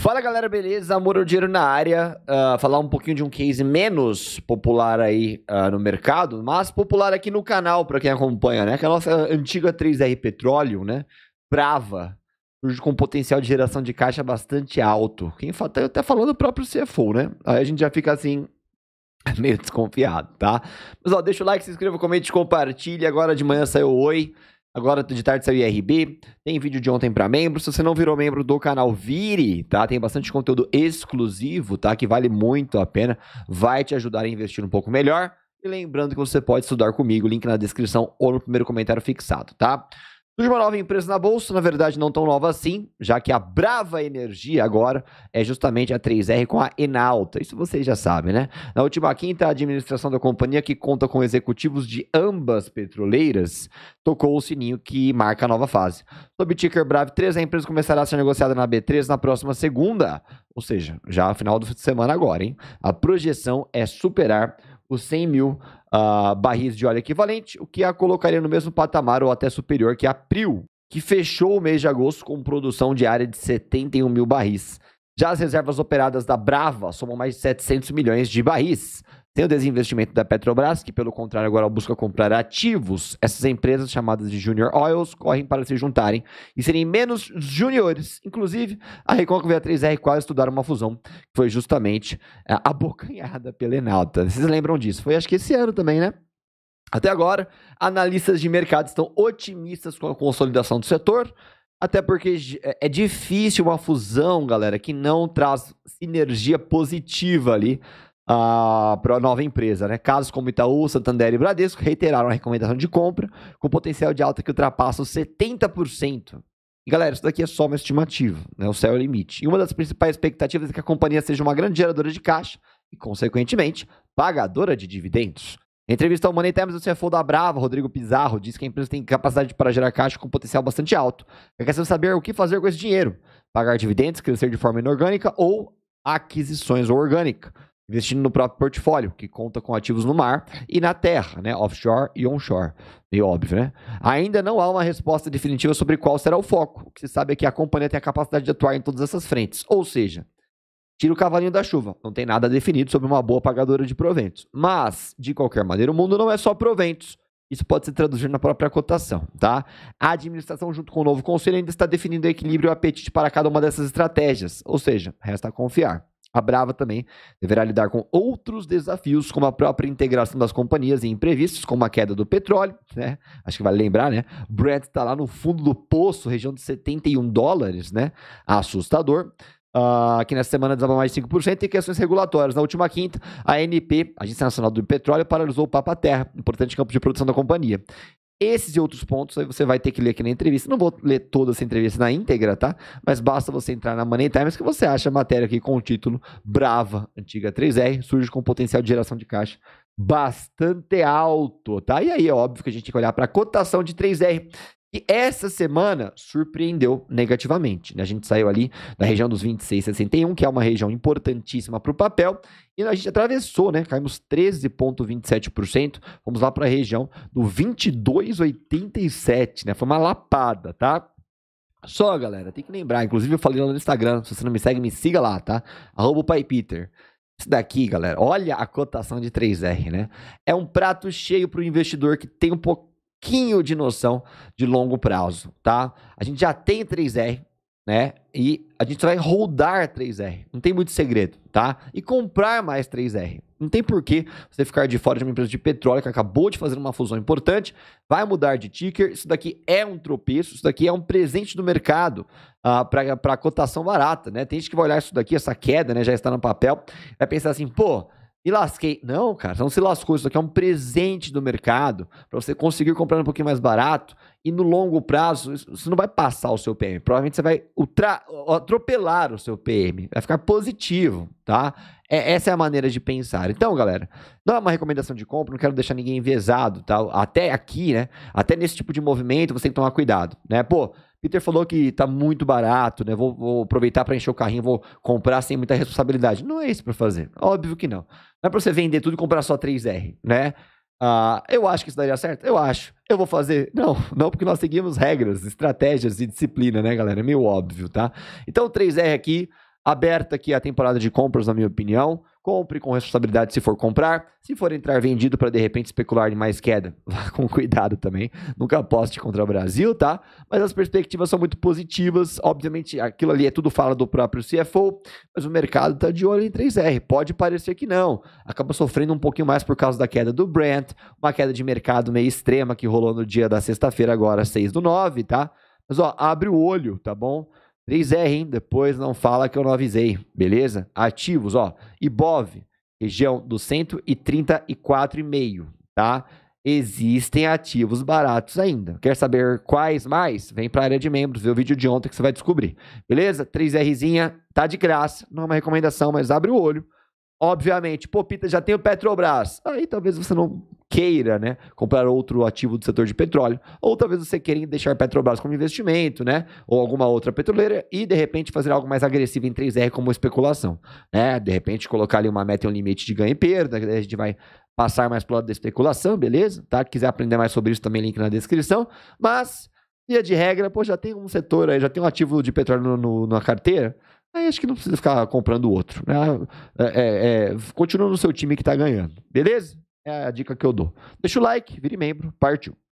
Fala galera, beleza? Amor ou dinheiro na área. Uh, falar um pouquinho de um case menos popular aí uh, no mercado, mas popular aqui no canal para quem acompanha, né? Que é a nossa antiga 3R Petróleo, né? Brava, com potencial de geração de caixa bastante alto. Quem tá até falando o próprio CFO, né? Aí a gente já fica assim, meio desconfiado, tá? Mas ó, deixa o like, se inscreva, comente, compartilhe. Agora de manhã saiu o Oi. Agora de tarde saiu IRB, tem vídeo de ontem para membros. Se você não virou membro do canal, vire, tá? Tem bastante conteúdo exclusivo, tá? Que vale muito a pena, vai te ajudar a investir um pouco melhor. E lembrando que você pode estudar comigo, link na descrição ou no primeiro comentário fixado, tá? Surge uma nova empresa na bolsa, na verdade não tão nova assim, já que a Brava Energia agora é justamente a 3R com a Enalta. Isso vocês já sabem, né? Na última quinta, a administração da companhia, que conta com executivos de ambas petroleiras, tocou o sininho que marca a nova fase. Sob ticker Brave 3, a empresa começará a ser negociada na B3 na próxima segunda, ou seja, já final do fim de semana agora, hein? A projeção é superar os 100 mil uh, barris de óleo equivalente, o que a colocaria no mesmo patamar ou até superior que a Pril, que fechou o mês de agosto com produção diária de 71 mil barris. Já as reservas operadas da Brava somam mais de 700 milhões de barris, tem o desinvestimento da Petrobras, que pelo contrário agora busca comprar ativos. Essas empresas chamadas de Junior Oils correm para se juntarem e serem menos juniores. Inclusive, a Recôncavo v 3R quase estudaram uma fusão, que foi justamente abocanhada pela Enalta. Vocês lembram disso? Foi acho que esse ano também, né? Até agora, analistas de mercado estão otimistas com a consolidação do setor. Até porque é, é difícil uma fusão, galera, que não traz sinergia positiva ali para a nova empresa. Né? Casos como Itaú, Santander e Bradesco reiteraram a recomendação de compra, com potencial de alta que ultrapassa os 70%. E galera, isso daqui é só uma estimativa, né? o céu é o limite. E uma das principais expectativas é que a companhia seja uma grande geradora de caixa e, consequentemente, pagadora de dividendos. Em entrevista ao Money Times, o CFO da Brava, Rodrigo Pizarro, disse que a empresa tem capacidade para gerar caixa com potencial bastante alto. É questão de saber o que fazer com esse dinheiro: pagar dividendos, crescer de forma inorgânica ou aquisições orgânicas investindo no próprio portfólio, que conta com ativos no mar e na terra, né? offshore e onshore. Meio óbvio, né? Ainda não há uma resposta definitiva sobre qual será o foco. O que se sabe é que a companhia tem a capacidade de atuar em todas essas frentes. Ou seja, tira o cavalinho da chuva. Não tem nada definido sobre uma boa pagadora de proventos. Mas, de qualquer maneira, o mundo não é só proventos. Isso pode ser traduzido na própria cotação, tá? A administração, junto com o novo conselho, ainda está definindo o equilíbrio e o apetite para cada uma dessas estratégias. Ou seja, resta confiar. A Brava também deverá lidar com outros desafios, como a própria integração das companhias e imprevistos, como a queda do petróleo, né? Acho que vale lembrar, né? Brent está lá no fundo do poço, região de 71 dólares, né? Assustador. Uh, ah, que nessa semana desaba mais de 5%, e questões regulatórias. Na última quinta, a ANP, Agência Nacional do Petróleo, paralisou o Papa Terra, importante campo de produção da companhia. Esses e outros pontos aí você vai ter que ler aqui na entrevista. Não vou ler toda essa entrevista na íntegra, tá? Mas basta você entrar na Money Times que você acha a matéria aqui com o título Brava, antiga 3R, surge com potencial de geração de caixa bastante alto, tá? E aí é óbvio que a gente tem que olhar para a cotação de 3R, e essa semana surpreendeu negativamente. Né? A gente saiu ali da região dos 26,61, que é uma região importantíssima para o papel, e a gente atravessou, né? Caímos 13,27%. Vamos lá para a região do 22,87, né? Foi uma lapada, tá? Só, galera, tem que lembrar. Inclusive, eu falei lá no Instagram. Se você não me segue, me siga lá, tá? Arroba o Pai Peter. Isso daqui, galera, olha a cotação de 3R, né? É um prato cheio para o investidor que tem um pouco pouquinho de noção de longo prazo, tá? A gente já tem 3R, né? E a gente vai rodar 3R, não tem muito segredo, tá? E comprar mais 3R. Não tem porquê você ficar de fora de uma empresa de petróleo que acabou de fazer uma fusão importante, vai mudar de ticker. Isso daqui é um tropeço, isso daqui é um presente do mercado uh, ah, para a cotação barata, né? Tem gente que vai olhar isso daqui, essa queda, né? Já está no papel, vai pensar assim, pô, me lasquei. Não, cara, você não se lascou. Isso aqui é um presente do mercado para você conseguir comprar um pouquinho mais barato. E no longo prazo, você não vai passar o seu PM. Provavelmente você vai ultra, atropelar o seu PM. Vai ficar positivo, tá? É, essa é a maneira de pensar. Então, galera, não é uma recomendação de compra, não quero deixar ninguém envezado, tá? Até aqui, né? Até nesse tipo de movimento você tem que tomar cuidado, né? Pô, Peter falou que tá muito barato, né? Vou, vou aproveitar para encher o carrinho, vou comprar sem muita responsabilidade. Não é isso para fazer. Óbvio que não. Não é para você vender tudo e comprar só 3R, né? Ah, eu acho que isso daria certo? Eu acho. Eu vou fazer? Não, não, porque nós seguimos regras, estratégias e disciplina, né, galera? É meio óbvio, tá? Então, 3R aqui, aberta aqui a temporada de compras, na minha opinião. Compre com responsabilidade se for comprar. Se for entrar vendido para de repente especular em mais queda, vá com cuidado também. Nunca aposte contra o Brasil, tá? Mas as perspectivas são muito positivas. Obviamente, aquilo ali é tudo fala do próprio CFO, mas o mercado está de olho em 3R. Pode parecer que não. Acaba sofrendo um pouquinho mais por causa da queda do Brent, uma queda de mercado meio extrema que rolou no dia da sexta-feira, agora 6 do 9, tá? Mas ó, abre o olho, tá bom? 3R, hein? Depois não fala que eu não avisei, beleza? Ativos, ó. Ibov, região do 134,5, tá? Existem ativos baratos ainda. Quer saber quais mais? Vem para a área de membros, vê o vídeo de ontem que você vai descobrir. Beleza? 3Rzinha, tá de graça. Não é uma recomendação, mas abre o olho. Obviamente, pô, Pita, já tem o Petrobras. Aí talvez você não queira, né, comprar outro ativo do setor de petróleo, ou talvez você queira deixar Petrobras como investimento, né, ou alguma outra petroleira e de repente fazer algo mais agressivo em 3R como especulação, né? De repente colocar ali uma meta e um limite de ganho e perda, a gente vai passar mais pro lado da especulação, beleza? Tá? Quiser aprender mais sobre isso também link na descrição, mas via de regra, pô, já tem um setor aí, já tem um ativo de petróleo no, no, na carteira, Aí acho que não precisa ficar comprando o outro. Né? Ah, é, é, é, continua no seu time que está ganhando. Beleza? É a dica que eu dou. Deixa o like, vire membro, partiu.